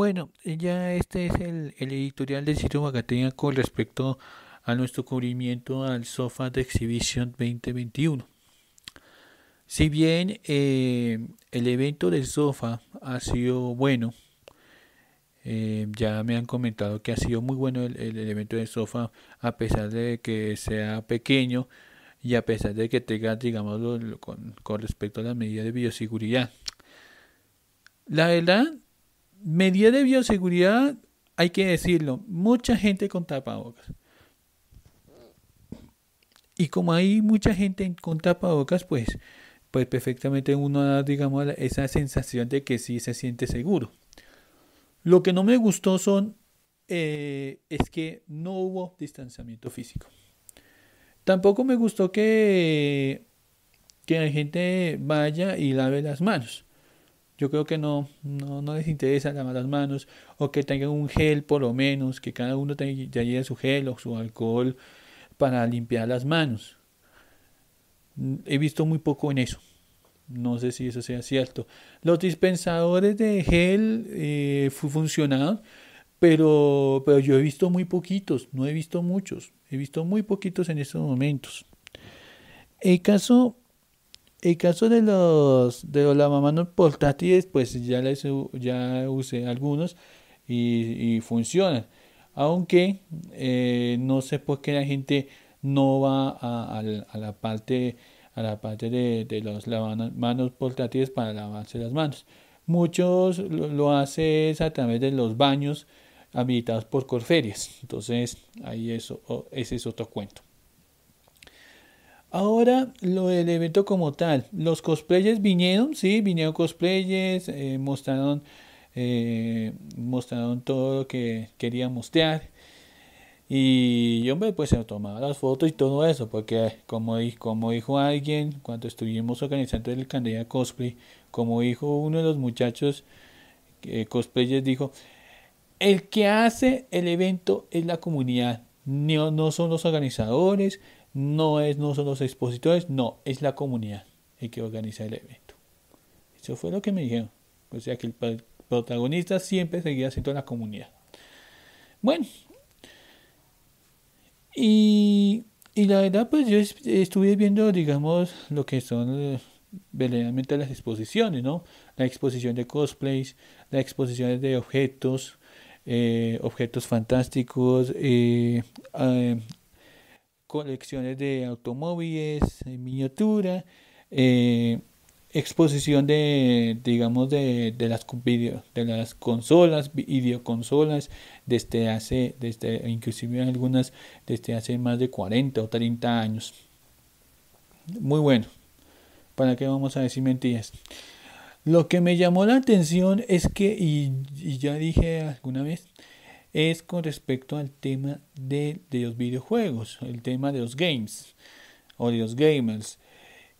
Bueno, eh, ya este es el, editorial del sitio Magatea con respecto a nuestro cubrimiento al Sofa de Exhibición 2021. Si bien eh, el evento del Sofa ha sido bueno, eh, ya me han comentado que ha sido muy bueno el, el, evento del Sofa, a pesar de que sea pequeño y a pesar de que tenga, digamos, con, con respecto a las medidas de bioseguridad. La verdad, Medida de bioseguridad, hay que decirlo, mucha gente con tapabocas. Y como hay mucha gente con tapabocas, pues, pues perfectamente uno da, digamos, esa sensación de que sí se siente seguro. Lo que no me gustó son, eh, es que no hubo distanciamiento físico. Tampoco me gustó que, que la gente vaya y lave las manos yo creo que no, no, no les interesa lavar las manos o que tengan un gel por lo menos, que cada uno tenga su gel o su alcohol para limpiar las manos. Mm, he visto muy poco en eso. No sé si eso sea cierto. Los dispensadores de gel eh, pero, pero yo he visto muy poquitos, no he visto muchos, he visto muy poquitos en estos momentos. El caso el caso de los de los lavamanos portátiles, pues ya les, ya usé algunos y, funcionan. Aunque eh, no sé por qué la gente no va a, la parte a la parte de, de los lavamanos portátiles para lavarse las manos. Muchos lo, hacen a través de los baños habilitados por Corferias. Entonces, ahí eso, ese es otro cuento. Ahora lo del evento como tal, los cosplayers vinieron, sí, vinieron cosplayers, eh, mostraron, eh, mostraron todo lo que querían mostrar. Y hombre, pues se tomaba las fotos y todo eso, porque eh, como, como dijo alguien cuando estuvimos organizando el Candela Cosplay, como dijo uno de los muchachos cosplayers, dijo, el que hace el evento es la comunidad, no, no son los organizadores, no, es, no son los expositores, no, es la comunidad el que organiza el evento. Eso fue lo que me dijeron. O sea que el protagonista siempre seguía siendo la comunidad. Bueno. Y, la verdad, pues yo estuve viendo, digamos, lo que son eh, verdaderamente las exposiciones, ¿no? La exposición de cosplays, la exposición de objetos, eh, objetos fantásticos, eh, ah, colecciones de automóviles, eh, miniatura, eh, exposición de, digamos, de, las de las consolas, videoconsolas, desde hace, desde, inclusive algunas desde hace más de 40 o 30 años. Muy bueno. ¿Para qué vamos a decir mentiras? Lo que me llamó la atención es que, y, y ya dije alguna vez, es con respecto al tema de, los videojuegos, el tema de los games o de los gamers.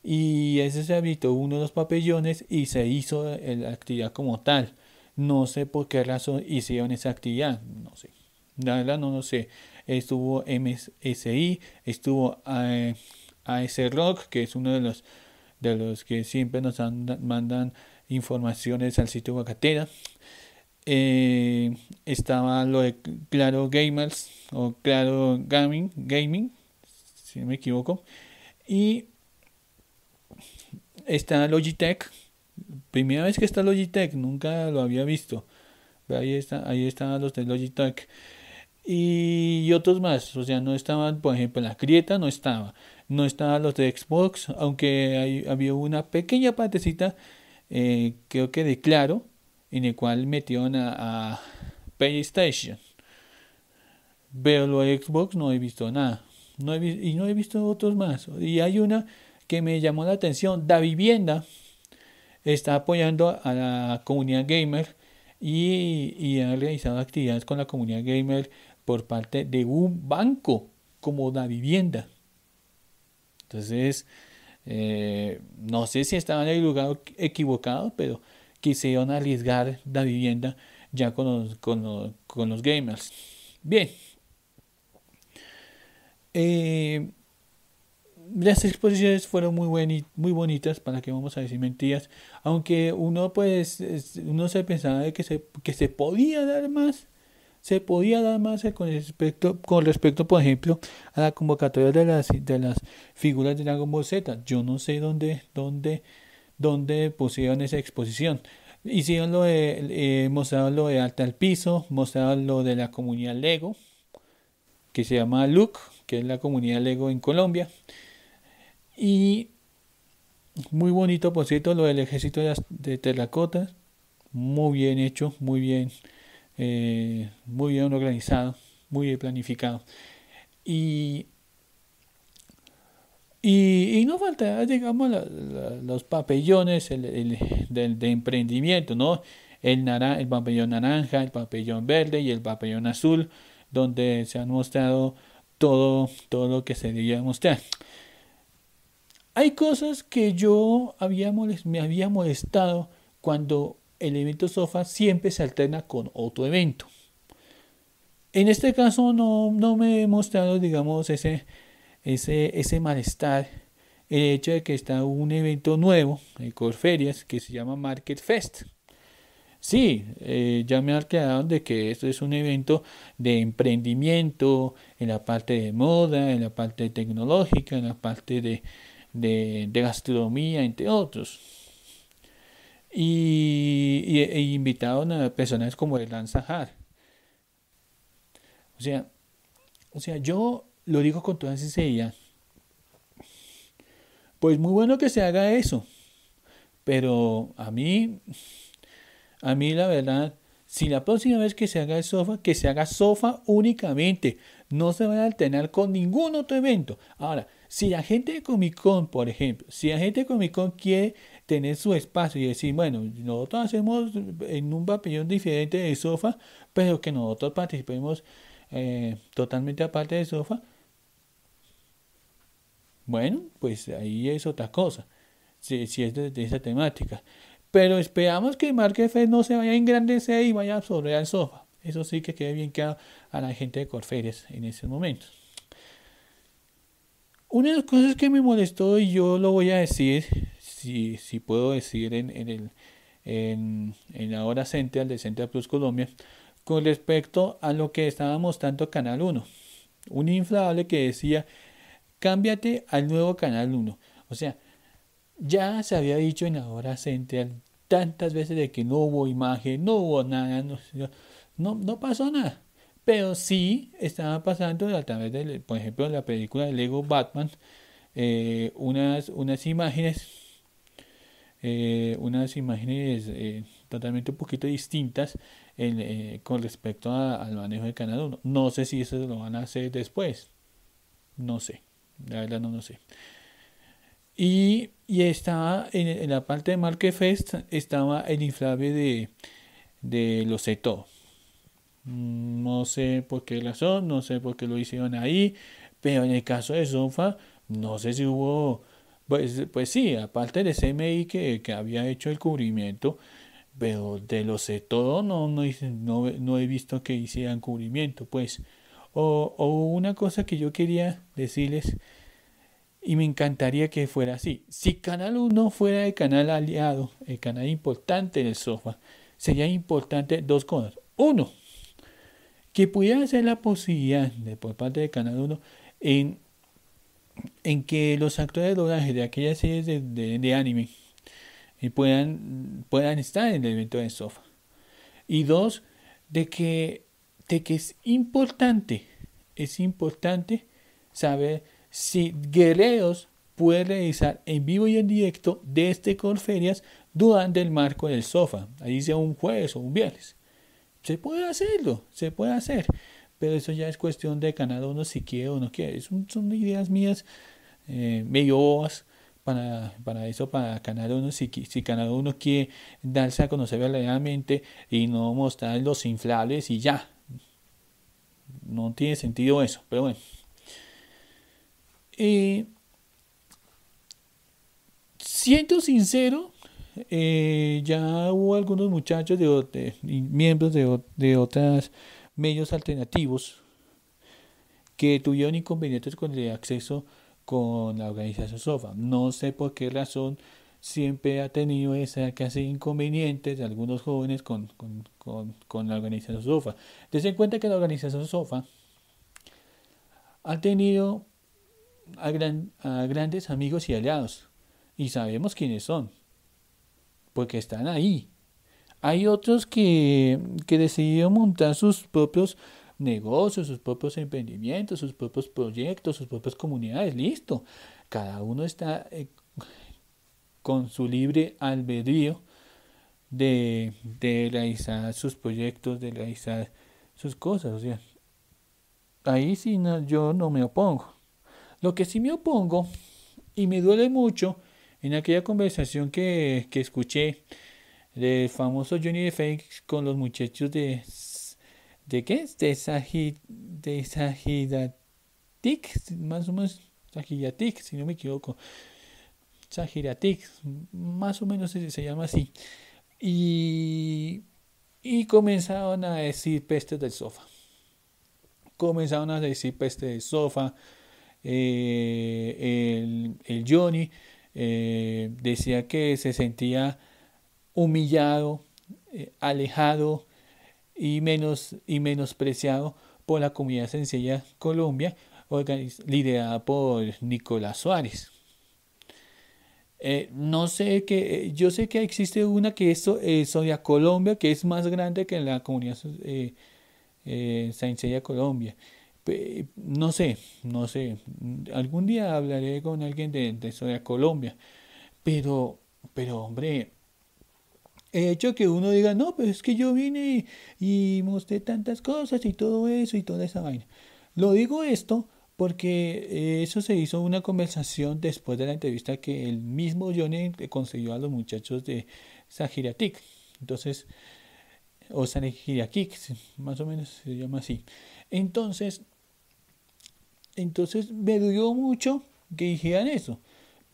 Y ese se habitó uno de los papellones y se hizo la actividad como tal. No sé por qué razón hicieron esa actividad, no sé. La verdad no lo sé. Estuvo MSI, estuvo eh, AS Rock, que es uno de los, de los que siempre nos mandan informaciones al sitio Guacatera. Eh, estaba lo de Claro Gamers o Claro Gaming, Gaming, si no me equivoco. Y está Logitech. Primera vez que está Logitech, nunca lo había visto. Ahí está, ahí está los de Logitech. Y otros más, o sea, no estaban, por ejemplo, la Crieta no estaba, no estaban los de Xbox, aunque había una pequeña partecita, eh, creo que de Claro, en el cual metieron a, PlayStation. veo lo Xbox no he visto nada. y no he visto otros más. Y hay una que me llamó la atención. Da Vivienda está apoyando a la comunidad gamer y, ha realizado actividades con la comunidad gamer por parte de un banco como Da Vivienda. Entonces, eh, no sé si estaba en el lugar equivocado, pero quisieron arriesgar la vivienda ya con los, con con los gamers. Bien. Eh, las exposiciones fueron muy, muy bonitas, para que vamos a decir mentiras, aunque uno pues uno se pensaba de que se, que se podía dar más, se podía dar más con respecto, con respecto por ejemplo, a la convocatoria de las, de las figuras de Dragon Ball Z. Yo no sé dónde, dónde donde pusieron esa exposición. Hicieron lo de, eh, mostraron lo de Alta al Piso, mostraron lo de la comunidad Lego, que se llama LUC, que es la comunidad Lego en Colombia. Y muy bonito, por cierto, lo del ejército de, terracotas. Muy bien hecho, muy bien, eh, muy bien organizado, muy bien planificado. Y y, no falta, digamos, los papellones del, de emprendimiento, ¿no? El, naran, el papellón naranja, el papellón verde y el papellón azul, donde se han mostrado todo, todo lo que se debía mostrar. Hay cosas que yo me había molestado cuando el evento SOFA siempre se alterna con otro evento. En este caso no, no me he mostrado, digamos, ese, ese, malestar el hecho de que está un evento nuevo en Corferias que se llama Market Fest. Sí, eh, ya me quedado de que esto es un evento de emprendimiento en la parte de moda, en la parte tecnológica, en la parte de, gastronomía, entre otros. Y, y, e invitaron a personas como el Lanzajar. O sea, o sea, yo lo digo con toda sinceridad. Pues muy bueno que se haga eso. Pero a mí, a mí la verdad, si la próxima vez que se haga el sofá, que se haga sofá únicamente. No se va a alternar con ningún otro evento. Ahora, si la gente de Comic Con, por ejemplo, si la gente de Comic Con quiere tener su espacio y decir, bueno, nosotros hacemos en un pabellón diferente de sofá, pero que nosotros participemos eh, totalmente aparte de sofá, bueno, pues ahí es otra cosa, si, es de, esa temática. Pero esperamos que Fe no se vaya a engrandecer y vaya a absorber al sofá. Eso sí que quede bien claro a la gente de Corferes en ese momento. Una de las cosas que me molestó, y yo lo voy a decir, si, si puedo decir en, el, en, en la hora central de Central Plus Colombia, con respecto a lo que estábamos tanto Canal 1. Un inflable que decía cámbiate al nuevo Canal 1. O sea, ya se había dicho en la hora central tantas veces de que no hubo imagen, no hubo nada, no, pasó nada. Pero sí estaba pasando a través de, por ejemplo, la película de Lego Batman, eh, unas, unas imágenes, eh, unas imágenes eh, totalmente un poquito distintas con respecto al manejo del Canal 1. No sé si eso lo van a hacer después. No sé la verdad no lo sé. Y, y estaba en, la parte de Fest estaba el inflable de, de los Eto. Mm, no sé por qué razón, no sé por qué lo hicieron ahí, pero en el caso de Sofa, no sé si hubo. Pues, pues sí, aparte de CMI que, que había hecho el cubrimiento, pero de los Eto no, no, no he visto que hicieran cubrimiento, pues. O, una cosa que yo quería decirles y me encantaría que fuera así. Si Canal 1 fuera el canal aliado, el canal importante del sofa, sería importante dos cosas. Uno, que pudiera ser la posibilidad de, por parte de Canal 1 en, en que los actores de doblaje de aquellas series de, anime eh, puedan, puedan estar en el evento del sofa. Y dos, de que de que es importante, es importante saber si Guerreros puede realizar en vivo y en directo desde este Corferias durante el marco del sofá, ahí sea un jueves o un viernes. Se puede hacerlo, se puede hacer, pero eso ya es cuestión de Canal uno si quiere o no quiere. Son, ideas mías eh, medio para, eso, para Canal uno si, si Canal 1 quiere darse a conocer verdaderamente y no mostrar los inflables y ya, no tiene sentido eso, pero bueno. Eh, siento sincero, eh, ya hubo algunos muchachos de, miembros de, de otros medios alternativos que tuvieron inconvenientes con el acceso con la organización SOFA. No sé por qué razón siempre ha tenido esa clase inconveniente inconvenientes de algunos jóvenes con, la organización SOFA. Desde en cuenta que la organización SOFA ha tenido a, grandes amigos y aliados, y sabemos quiénes son, porque están ahí. Hay otros que, que decidieron montar sus propios negocios, sus propios emprendimientos, sus propios proyectos, sus propias comunidades, listo. Cada uno está eh, con su libre albedrío de, realizar sus proyectos, de realizar sus cosas. O sea, ahí sí yo no me opongo. Lo que sí me opongo, y me duele mucho, en aquella conversación que, escuché del famoso Johnny de con los muchachos de... ¿De qué? De, de más o menos Sajidatik, si no me equivoco. Sajiratik, más o menos se, llama así. Y, comenzaron a decir peste del sofá. Comenzaron a decir peste del sofá. Eh, el, Johnny eh, decía que se sentía humillado, eh, alejado y, menos, y menospreciado por la comunidad sencilla Colombia, liderada por Nicolás Suárez. Eh, no sé que, eh, yo sé que existe una que es eh, Sodia Colombia, que es más grande que la comunidad eh, Colombia. No sé, no sé. Algún día hablaré con alguien de, Sodia Colombia. Pero, pero hombre, el hecho que uno diga, no, pero es que yo vine y mostré tantas cosas y todo eso y toda esa vaina. Lo digo esto porque eh, eso se hizo una conversación después de la entrevista que el mismo Johnny consiguió a los muchachos de Sajiratik. Entonces, o Sajiratik, más o menos se llama así. Entonces, entonces me dudó mucho que dijeran eso,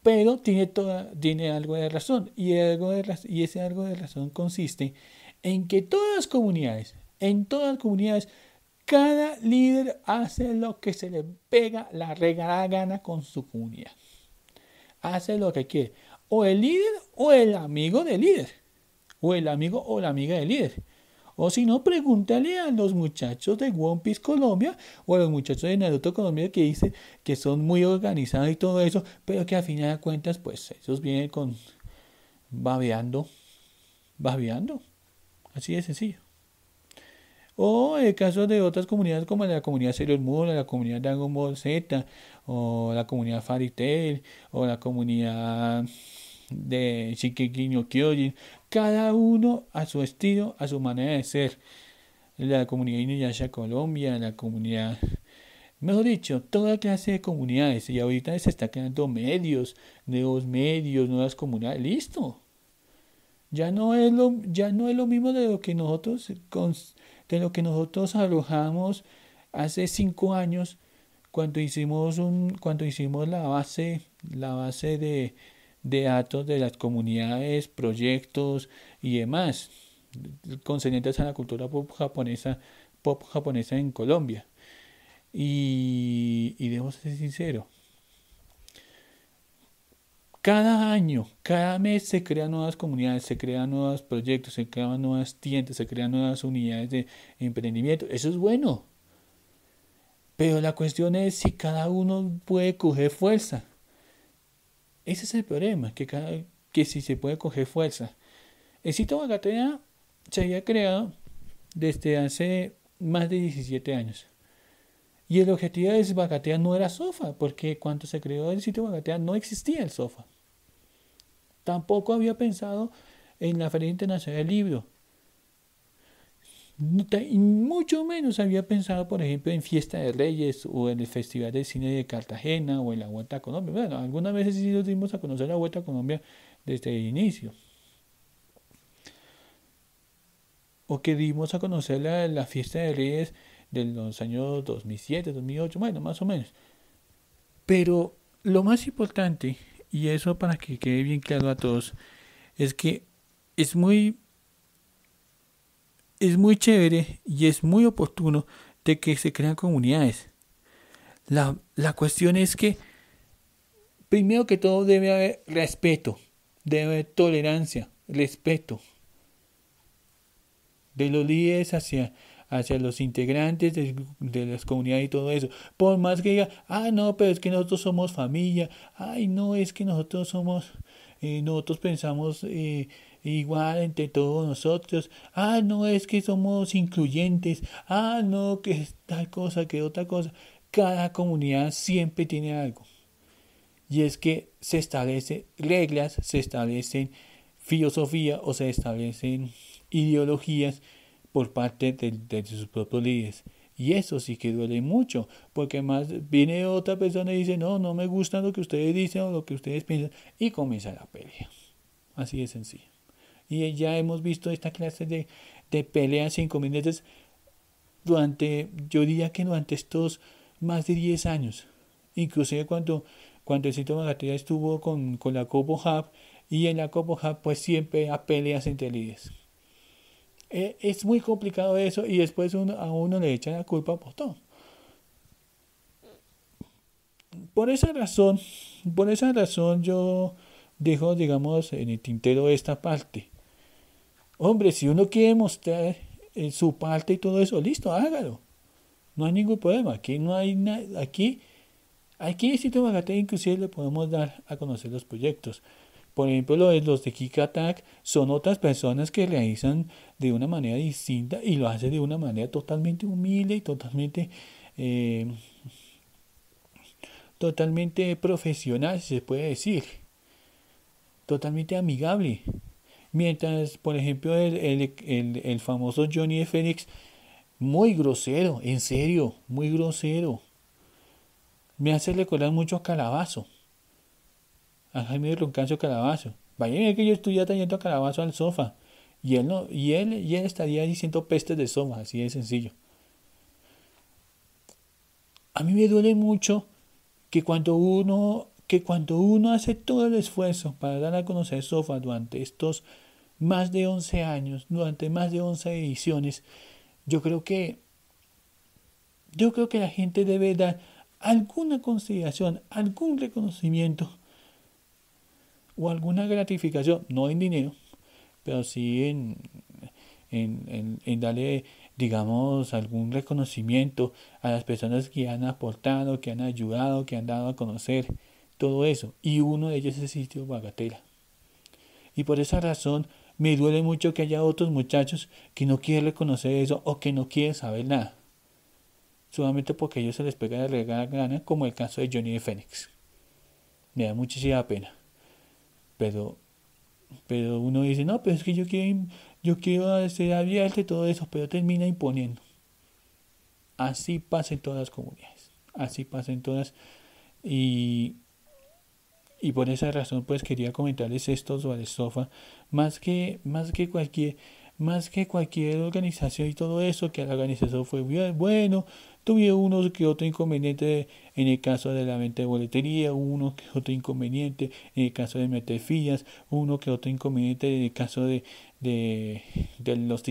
pero tiene, toda, tiene algo de razón y, algo de, y ese algo de razón consiste en que todas las comunidades, en todas las comunidades, cada líder hace lo que se le pega la regalada gana con su cuña. Hace lo que quiere. O el líder o el amigo del líder. O el amigo o la amiga del líder. O si no, pregúntale a los muchachos de One Piece Colombia o a los muchachos de Naruto Colombia que dicen que son muy organizados y todo eso, pero que a final de cuentas, pues ellos vienen con babeando, babeando. Así de sencillo. O el caso de otras comunidades como la comunidad Serious Moon, la comunidad Dragon Ball o la comunidad Faritel, o la comunidad de Shikeki no Kyojin, cada uno a su estilo, a su manera de ser. La comunidad Inuyasha Colombia, la comunidad, mejor dicho, toda clase de comunidades. Y ahorita se está creando medios, nuevos medios, nuevas comunidades. Listo. Ya no es lo, ya no es lo mismo de lo que nosotros con de lo que nosotros alojamos hace cinco años cuando hicimos, un, cuando hicimos la base, la base de, datos de las comunidades, proyectos y demás, concernientes a la cultura pop japonesa, pop japonesa en Colombia. Y, y debo ser sincero, cada año, cada mes se crean nuevas comunidades, se crean nuevos proyectos, se crean nuevas tiendas, se crean nuevas unidades de emprendimiento. Eso es bueno. Pero la cuestión es si cada uno puede coger fuerza. Ese es el problema, que, si se puede coger fuerza. El sitio Bagatea se había creado desde hace más de 17 años. Y el objetivo de Bagatea no era SOFA, porque cuando se creó el sitio Bagatea no existía el SOFA. Tampoco había pensado en la Feria Internacional del Libro. Mucho menos había pensado, por ejemplo, en Fiesta de Reyes o en el Festival de Cine de Cartagena o en la Vuelta a Colombia. Bueno, algunas veces sí nos dimos a conocer la Vuelta a Colombia desde el inicio. O que dimos a conocer la, la Fiesta de Reyes de los años 2007, 2008, bueno, más o menos. Pero lo más importante y eso para que quede bien claro a todos, es que es muy, es muy chévere y es muy oportuno de que se crean comunidades. La, la cuestión es que, primero que todo, debe haber respeto, debe haber tolerancia, respeto de los líderes hacia hacia los integrantes de, las comunidades y todo eso. Por más que diga, ah, no, pero es que nosotros somos familia, ay, no, es que nosotros somos, eh, nosotros pensamos eh, igual entre todos nosotros, ah, no, es que somos incluyentes, ah, no, que es tal cosa, que otra cosa. Cada comunidad siempre tiene algo. Y es que se establecen reglas, se establecen filosofía o se establecen ideologías por parte de, sus propios líderes. Y eso sí que duele mucho, porque más viene otra persona y dice, no, no me gusta lo que ustedes dicen o lo que ustedes piensan, y comienza la pelea. Así de sencillo. Y ya hemos visto esta clase de, peleas inconvenientes durante, yo diría que durante estos más de 10 años. Inclusive cuando, cuando el sitio estuvo con, la Copo Hub, y en la Copo Hub pues siempre a peleas entre líderes. Eh, es muy complicado eso y después uno, a uno le echan la culpa por todo. Por esa razón, por esa razón yo dejo, digamos, en el tintero esta parte. Hombre, si uno quiere mostrar eh, su parte y todo eso, listo, hágalo. No hay ningún problema. Aquí no hay nada. Aquí, aquí en Instituto inclusive le podemos dar a conocer los proyectos. Por ejemplo, los de Kick Attack son otras personas que realizan de una manera distinta y lo hacen de una manera totalmente humilde y totalmente, eh, totalmente profesional, si se puede decir. Totalmente amigable. Mientras, por ejemplo, el, famoso Johnny de muy grosero, en serio, muy grosero. Me hace recordar mucho a Calabazo a Jaime Roncancio Calabazo. Vaya que yo estuviera trayendo a Calabazo al sofá. Y él, no, y él, y estaría diciendo pestes de sofá, así de sencillo. A mí me duele mucho que cuando uno, que cuando uno hace todo el esfuerzo para dar a conocer sofá durante estos más de 11 años, durante más de 11 ediciones, yo creo que yo creo que la gente debe dar alguna consideración, algún reconocimiento o alguna gratificación, no en dinero, pero sí en, darle, digamos, algún reconocimiento a las personas que han aportado, que han ayudado, que han dado a conocer todo eso. Y uno de ellos es el sitio Bagatela. Y por esa razón me duele mucho que haya otros muchachos que no quieren reconocer eso o que no quieren saber nada. Solamente porque a ellos se les pega la regalar gana, como el caso de Johnny de Fénix. Me da muchísima pena. Pero, pero uno dice, no, pero es que yo quiero, yo quiero ser abierto y todo eso, pero termina imponiendo. Así pasa en todas las comunidades, así pasa en todas. Y, por esa razón, pues quería comentarles esto sobre SOFA, más que, más que cualquier más que cualquier organización y todo eso, que la organización fue muy bueno, tuve uno que otro inconveniente en el caso de la venta de boletería, uno que otro inconveniente en el caso de meter fillas, uno que otro inconveniente en el caso de, de los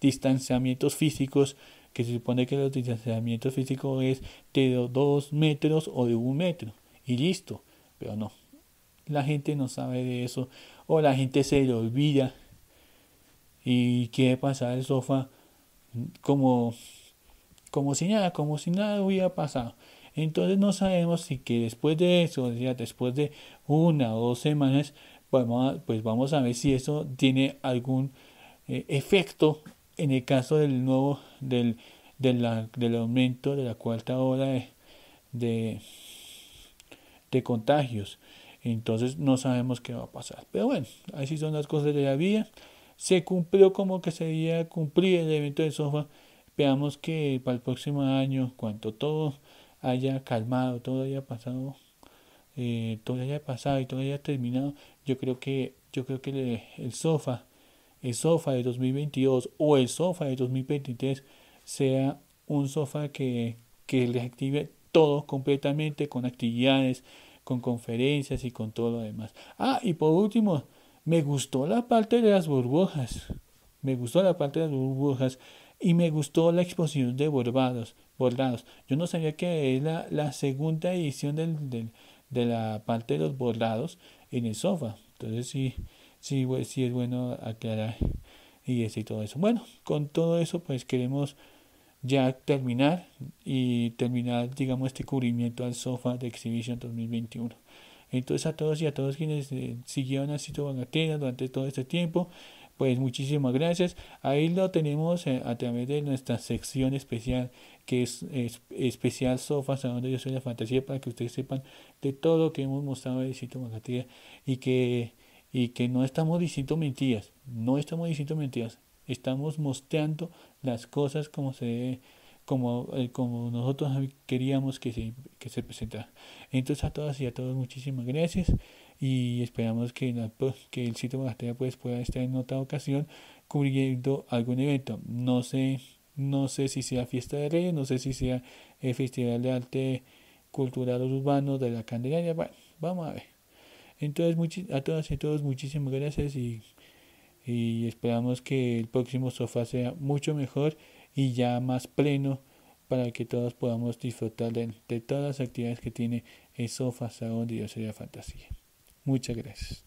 distanciamientos físicos, que se supone que los distanciamientos físicos es de dos metros o de un metro, y listo, pero no. La gente no sabe de eso, o la gente se le olvida y quiere pasar el sofá como como si nada, como si nada hubiera pasado. Entonces no sabemos si que después de eso, después de una o dos semanas, pues vamos a, pues vamos a ver si eso tiene algún eh, efecto en el caso del nuevo, del, aumento de la cuarta hora de, de, contagios. Entonces no sabemos qué va a pasar. Pero bueno, así son las cosas de la vida. Se cumplió como que se había cumplir el evento de software Veamos que para el próximo año, cuando todo haya calmado, todo haya pasado, eh, todo haya pasado y todo haya terminado, yo creo que, yo creo que el sofá, el sofá de 2022 o el sofá de 2023 sea un sofá que, que active todo completamente con actividades, con conferencias y con todo lo demás. Ah, y por último, me gustó la parte de las burbujas. Me gustó la parte de las burbujas y me gustó la exposición de Borbados, bordados. Yo no sabía que es la, segunda edición de la parte de los bordados en el sofá. Entonces sí, sí, sí es bueno aclarar y, eso y todo eso. Bueno, con todo eso pues queremos ya terminar y terminar, digamos, este cubrimiento al sofá de Exhibition 2021. Entonces a todos y a todos quienes eh, siguieron a Sito durante todo este tiempo, pues muchísimas gracias. Ahí lo tenemos eh, a través de nuestra sección especial que es, especial Sofa, donde yo soy la fantasía, para que ustedes sepan de todo lo que hemos mostrado de Magatía y que, y que no estamos diciendo mentiras, no estamos diciendo mentiras, estamos mostrando las cosas como se como, eh, como nosotros queríamos que se, que se presentara. Entonces a todas y a todos muchísimas gracias y esperamos que, pues, que el sitio la pues, pueda estar en otra ocasión cubriendo algún evento. No sé, no sé si sea Fiesta de Reyes, no sé si sea el Festival de Arte Cultural Urbano de la Candelaria. Bueno, vamos a ver. Entonces, a todas y todos, muchísimas gracias y, esperamos que el próximo sofá sea mucho mejor y ya más pleno para que todos podamos disfrutar de, todas las actividades que tiene el sofá, de Dios fantasía. Muchas gracias.